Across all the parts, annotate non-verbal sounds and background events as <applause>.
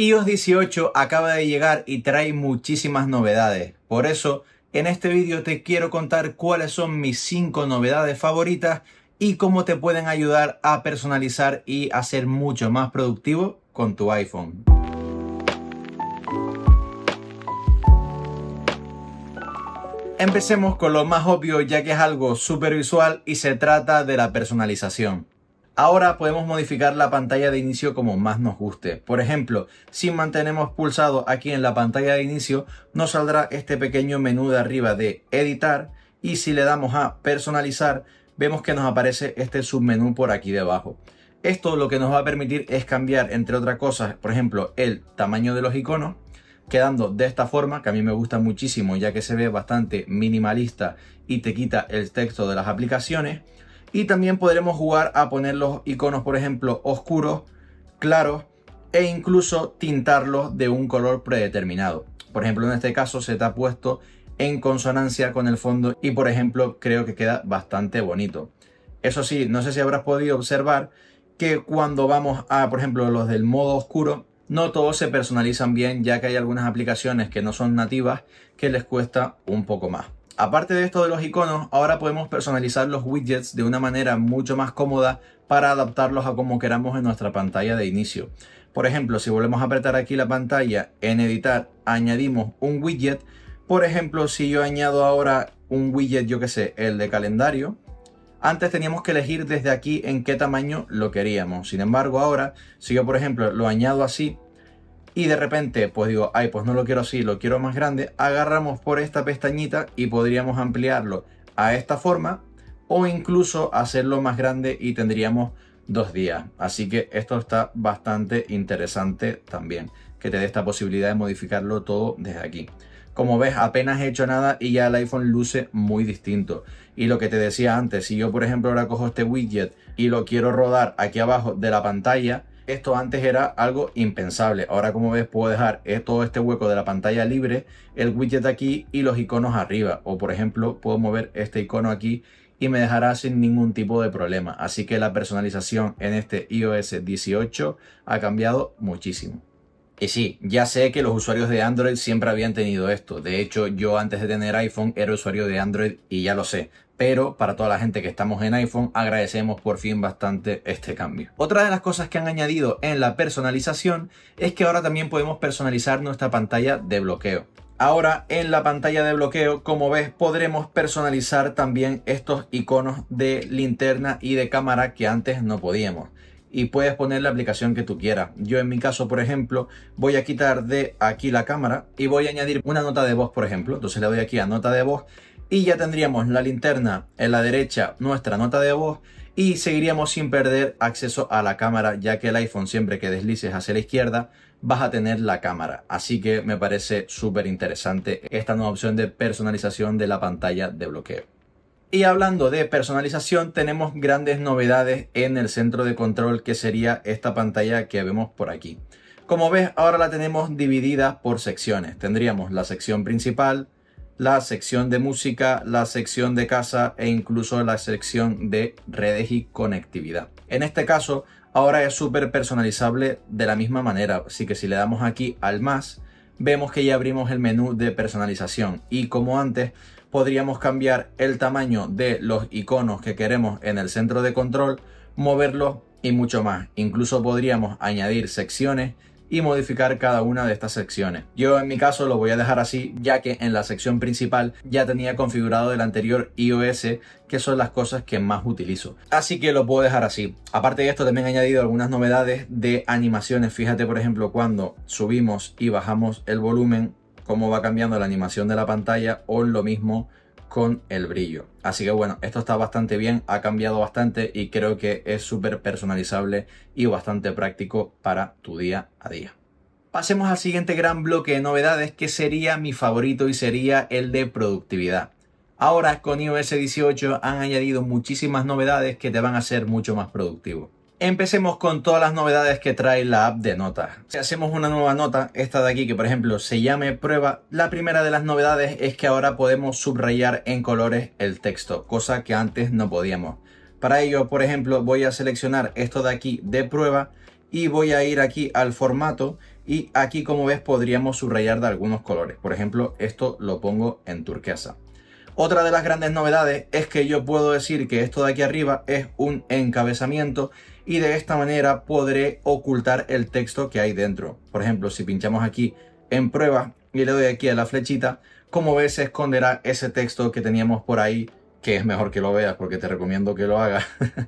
iOS 18 acaba de llegar y trae muchísimas novedades. Por eso, en este vídeo te quiero contar cuáles son mis 5 novedades favoritas y cómo te pueden ayudar a personalizar y a mucho más productivo con tu iPhone. Empecemos con lo más obvio ya que es algo supervisual visual y se trata de la personalización. Ahora podemos modificar la pantalla de inicio como más nos guste. Por ejemplo, si mantenemos pulsado aquí en la pantalla de inicio, nos saldrá este pequeño menú de arriba de editar y si le damos a personalizar, vemos que nos aparece este submenú por aquí debajo. Esto lo que nos va a permitir es cambiar, entre otras cosas, por ejemplo, el tamaño de los iconos, quedando de esta forma, que a mí me gusta muchísimo ya que se ve bastante minimalista y te quita el texto de las aplicaciones. Y también podremos jugar a poner los iconos, por ejemplo, oscuros, claros e incluso tintarlos de un color predeterminado. Por ejemplo, en este caso se te ha puesto en consonancia con el fondo y por ejemplo creo que queda bastante bonito. Eso sí, no sé si habrás podido observar que cuando vamos a, por ejemplo, los del modo oscuro, no todos se personalizan bien ya que hay algunas aplicaciones que no son nativas que les cuesta un poco más. Aparte de esto de los iconos, ahora podemos personalizar los widgets de una manera mucho más cómoda para adaptarlos a como queramos en nuestra pantalla de inicio. Por ejemplo, si volvemos a apretar aquí la pantalla en editar, añadimos un widget. Por ejemplo, si yo añado ahora un widget, yo que sé, el de calendario, antes teníamos que elegir desde aquí en qué tamaño lo queríamos. Sin embargo, ahora, si yo por ejemplo lo añado así, y de repente, pues digo, ay, pues no lo quiero así, lo quiero más grande, agarramos por esta pestañita y podríamos ampliarlo a esta forma o incluso hacerlo más grande y tendríamos dos días. Así que esto está bastante interesante también, que te dé esta posibilidad de modificarlo todo desde aquí. Como ves, apenas he hecho nada y ya el iPhone luce muy distinto. Y lo que te decía antes, si yo por ejemplo ahora cojo este widget y lo quiero rodar aquí abajo de la pantalla, esto antes era algo impensable. Ahora como ves puedo dejar eh, todo este hueco de la pantalla libre, el widget aquí y los iconos arriba. O por ejemplo puedo mover este icono aquí y me dejará sin ningún tipo de problema. Así que la personalización en este iOS 18 ha cambiado muchísimo. Y sí, ya sé que los usuarios de Android siempre habían tenido esto. De hecho, yo antes de tener iPhone era usuario de Android y ya lo sé pero para toda la gente que estamos en iPhone agradecemos por fin bastante este cambio. Otra de las cosas que han añadido en la personalización es que ahora también podemos personalizar nuestra pantalla de bloqueo. Ahora en la pantalla de bloqueo, como ves, podremos personalizar también estos iconos de linterna y de cámara que antes no podíamos. Y puedes poner la aplicación que tú quieras. Yo en mi caso, por ejemplo, voy a quitar de aquí la cámara y voy a añadir una nota de voz, por ejemplo. Entonces le doy aquí a nota de voz y ya tendríamos la linterna en la derecha, nuestra nota de voz y seguiríamos sin perder acceso a la cámara ya que el iPhone siempre que deslices hacia la izquierda vas a tener la cámara. Así que me parece súper interesante esta nueva opción de personalización de la pantalla de bloqueo. Y hablando de personalización, tenemos grandes novedades en el centro de control que sería esta pantalla que vemos por aquí. Como ves, ahora la tenemos dividida por secciones. Tendríamos la sección principal, la sección de música, la sección de casa e incluso la sección de redes y conectividad. En este caso, ahora es súper personalizable de la misma manera, así que si le damos aquí al más, vemos que ya abrimos el menú de personalización y como antes, podríamos cambiar el tamaño de los iconos que queremos en el centro de control, moverlos y mucho más. Incluso podríamos añadir secciones, y modificar cada una de estas secciones. Yo en mi caso lo voy a dejar así ya que en la sección principal ya tenía configurado el anterior iOS que son las cosas que más utilizo. Así que lo puedo dejar así. Aparte de esto también he añadido algunas novedades de animaciones. Fíjate por ejemplo cuando subimos y bajamos el volumen, cómo va cambiando la animación de la pantalla o lo mismo con el brillo. Así que bueno, esto está bastante bien, ha cambiado bastante y creo que es súper personalizable y bastante práctico para tu día a día. Pasemos al siguiente gran bloque de novedades que sería mi favorito y sería el de productividad. Ahora con iOS 18 han añadido muchísimas novedades que te van a hacer mucho más productivo. Empecemos con todas las novedades que trae la app de notas. Si hacemos una nueva nota, esta de aquí que por ejemplo se llame prueba, la primera de las novedades es que ahora podemos subrayar en colores el texto, cosa que antes no podíamos. Para ello, por ejemplo, voy a seleccionar esto de aquí de prueba y voy a ir aquí al formato y aquí como ves podríamos subrayar de algunos colores. Por ejemplo, esto lo pongo en turquesa. Otra de las grandes novedades es que yo puedo decir que esto de aquí arriba es un encabezamiento y de esta manera podré ocultar el texto que hay dentro. Por ejemplo, si pinchamos aquí en prueba y le doy aquí a la flechita, como ves se esconderá ese texto que teníamos por ahí, que es mejor que lo veas porque te recomiendo que lo hagas. <laughs>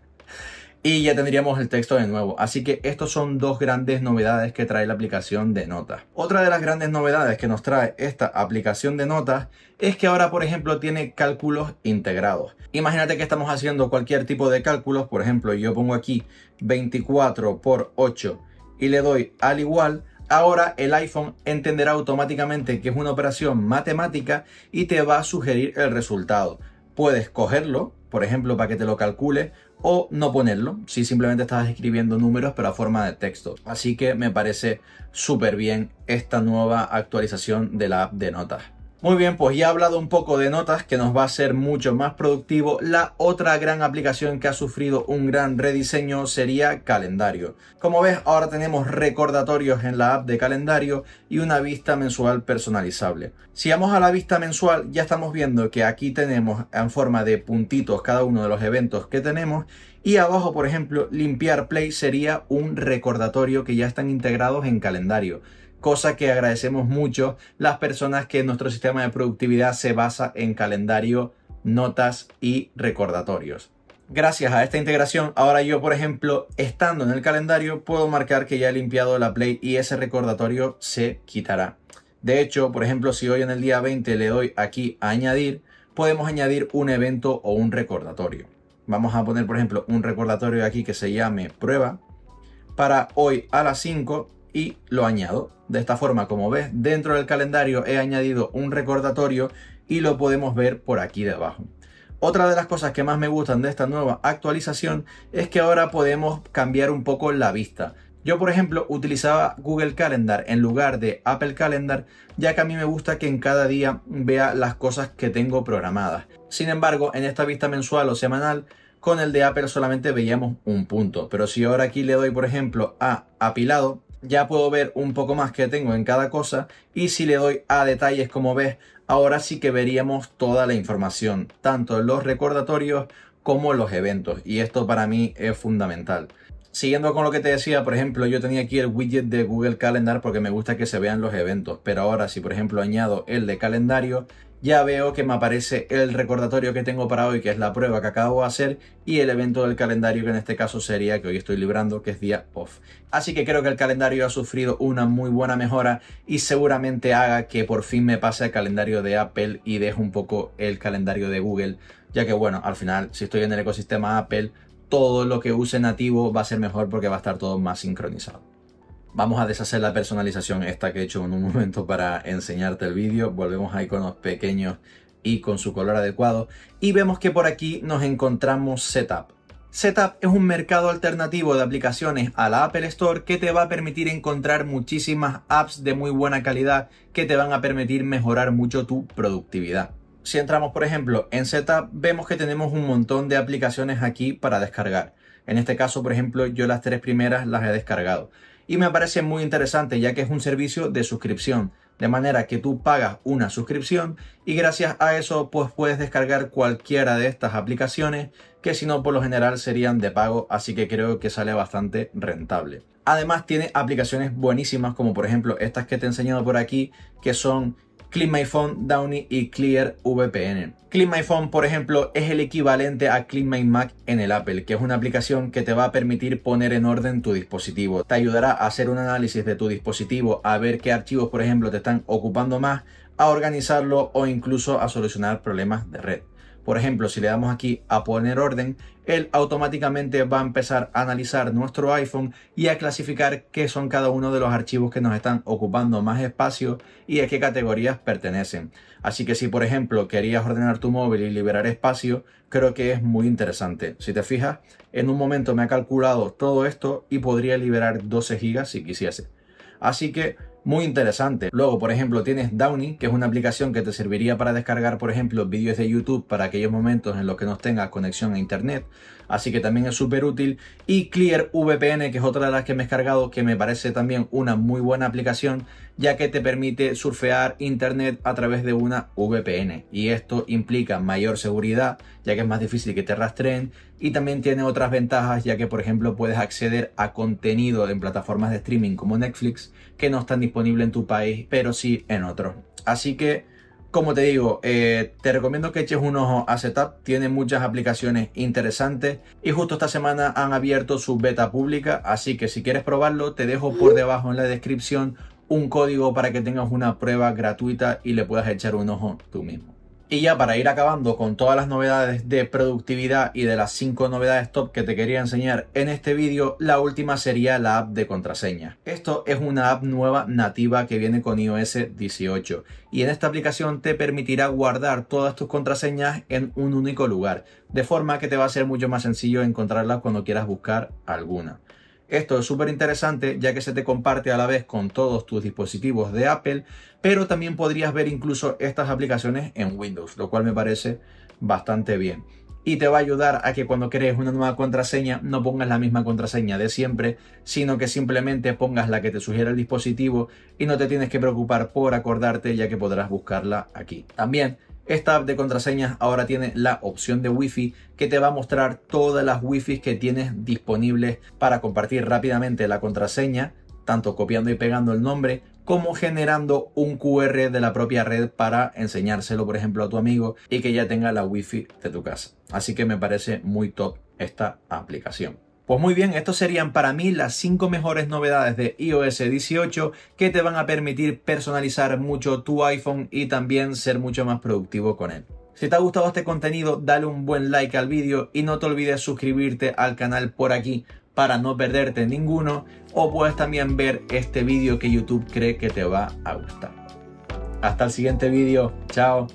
y ya tendríamos el texto de nuevo. Así que estos son dos grandes novedades que trae la aplicación de notas. Otra de las grandes novedades que nos trae esta aplicación de notas es que ahora, por ejemplo, tiene cálculos integrados. Imagínate que estamos haciendo cualquier tipo de cálculos, por ejemplo, yo pongo aquí 24 por 8 y le doy al igual, ahora el iPhone entenderá automáticamente que es una operación matemática y te va a sugerir el resultado. Puedes cogerlo, por ejemplo, para que te lo calcule, o no ponerlo, si simplemente estás escribiendo números pero a forma de texto. Así que me parece súper bien esta nueva actualización de la app de notas. Muy bien, pues ya he hablado un poco de notas que nos va a ser mucho más productivo. La otra gran aplicación que ha sufrido un gran rediseño sería calendario. Como ves, ahora tenemos recordatorios en la app de calendario y una vista mensual personalizable. Si vamos a la vista mensual, ya estamos viendo que aquí tenemos en forma de puntitos cada uno de los eventos que tenemos y abajo, por ejemplo, limpiar play sería un recordatorio que ya están integrados en calendario cosa que agradecemos mucho las personas que nuestro sistema de productividad se basa en calendario, notas y recordatorios. Gracias a esta integración, ahora yo, por ejemplo, estando en el calendario, puedo marcar que ya he limpiado la Play y ese recordatorio se quitará. De hecho, por ejemplo, si hoy en el día 20 le doy aquí a añadir, podemos añadir un evento o un recordatorio. Vamos a poner, por ejemplo, un recordatorio aquí que se llame prueba. Para hoy a las 5 y lo añado. De esta forma, como ves, dentro del calendario he añadido un recordatorio y lo podemos ver por aquí debajo. Otra de las cosas que más me gustan de esta nueva actualización es que ahora podemos cambiar un poco la vista. Yo, por ejemplo, utilizaba Google Calendar en lugar de Apple Calendar, ya que a mí me gusta que en cada día vea las cosas que tengo programadas. Sin embargo, en esta vista mensual o semanal, con el de Apple solamente veíamos un punto. Pero si ahora aquí le doy, por ejemplo, a apilado, ya puedo ver un poco más que tengo en cada cosa y si le doy a detalles como ves, ahora sí que veríamos toda la información, tanto los recordatorios como los eventos y esto para mí es fundamental. Siguiendo con lo que te decía, por ejemplo, yo tenía aquí el widget de Google Calendar porque me gusta que se vean los eventos, pero ahora si por ejemplo añado el de calendario, ya veo que me aparece el recordatorio que tengo para hoy, que es la prueba que acabo de hacer, y el evento del calendario, que en este caso sería que hoy estoy librando, que es día off. Así que creo que el calendario ha sufrido una muy buena mejora y seguramente haga que por fin me pase el calendario de Apple y deje un poco el calendario de Google, ya que bueno, al final, si estoy en el ecosistema Apple, todo lo que use nativo va a ser mejor porque va a estar todo más sincronizado. Vamos a deshacer la personalización esta que he hecho en un <laughs> momento para enseñarte el vídeo. Volvemos a iconos pequeños y con su color adecuado. Y vemos que por aquí nos encontramos Setup. Setup es un mercado alternativo de aplicaciones a la Apple Store que te va a permitir encontrar muchísimas apps de muy buena calidad que te van a permitir mejorar mucho tu productividad. Si entramos por ejemplo en Setup vemos que tenemos un montón de aplicaciones aquí para descargar. En este caso por ejemplo yo las tres primeras las he descargado y me parece muy interesante ya que es un servicio de suscripción. De manera que tú pagas una suscripción y gracias a eso pues puedes descargar cualquiera de estas aplicaciones que si no por lo general serían de pago, así que creo que sale bastante rentable. Además tiene aplicaciones buenísimas como por ejemplo estas que te he enseñado por aquí que son CleanMyPhone, My Downy y Clear VPN. por ejemplo, es el equivalente a Clean Mac en el Apple, que es una aplicación que te va a permitir poner en orden tu dispositivo. Te ayudará a hacer un análisis de tu dispositivo, a ver qué archivos, por ejemplo, te están ocupando más, a organizarlo o incluso a solucionar problemas de red. Por ejemplo, si le damos aquí a poner orden, él automáticamente va a empezar a analizar nuestro iPhone y a clasificar qué son cada uno de los archivos que nos están ocupando más espacio y a qué categorías pertenecen. Así que si por ejemplo querías ordenar tu móvil y liberar espacio, creo que es muy interesante. Si te fijas, en un momento me ha calculado todo esto y podría liberar 12 gigas si quisiese. Así que muy interesante. Luego, por ejemplo, tienes Downy, que es una aplicación que te serviría para descargar, por ejemplo, vídeos de YouTube para aquellos momentos en los que no tengas conexión a internet. Así que también es súper útil. Y Clear VPN, que es otra de las que me he descargado, que me parece también una muy buena aplicación, ya que te permite surfear internet a través de una VPN. Y esto implica mayor seguridad, ya que es más difícil que te rastreen, y también tiene otras ventajas ya que por ejemplo puedes acceder a contenido en plataformas de streaming como Netflix que no están disponibles en tu país pero sí en otros. Así que como te digo, eh, te recomiendo que eches un ojo a Setup, tiene muchas aplicaciones interesantes y justo esta semana han abierto su beta pública, así que si quieres probarlo te dejo por debajo en la descripción un código para que tengas una prueba gratuita y le puedas echar un ojo tú mismo. Y ya para ir acabando con todas las novedades de productividad y de las 5 novedades top que te quería enseñar en este vídeo, la última sería la app de contraseña. Esto es una app nueva nativa que viene con iOS 18 y en esta aplicación te permitirá guardar todas tus contraseñas en un único lugar, de forma que te va a ser mucho más sencillo encontrarlas cuando quieras buscar alguna. Esto es súper interesante ya que se te comparte a la vez con todos tus dispositivos de Apple, pero también podrías ver incluso estas aplicaciones en Windows, lo cual me parece bastante bien y te va a ayudar a que cuando crees una nueva contraseña no pongas la misma contraseña de siempre, sino que simplemente pongas la que te sugiere el dispositivo y no te tienes que preocupar por acordarte ya que podrás buscarla aquí. También esta app de contraseñas ahora tiene la opción de Wi-Fi que te va a mostrar todas las Wi-Fi que tienes disponibles para compartir rápidamente la contraseña, tanto copiando y pegando el nombre como generando un QR de la propia red para enseñárselo, por ejemplo, a tu amigo y que ya tenga la Wi-Fi de tu casa. Así que me parece muy top esta aplicación. Pues muy bien, estos serían para mí las 5 mejores novedades de iOS 18 que te van a permitir personalizar mucho tu iPhone y también ser mucho más productivo con él. Si te ha gustado este contenido, dale un buen like al vídeo y no te olvides suscribirte al canal por aquí para no perderte ninguno o puedes también ver este vídeo que YouTube cree que te va a gustar. Hasta el siguiente vídeo, chao.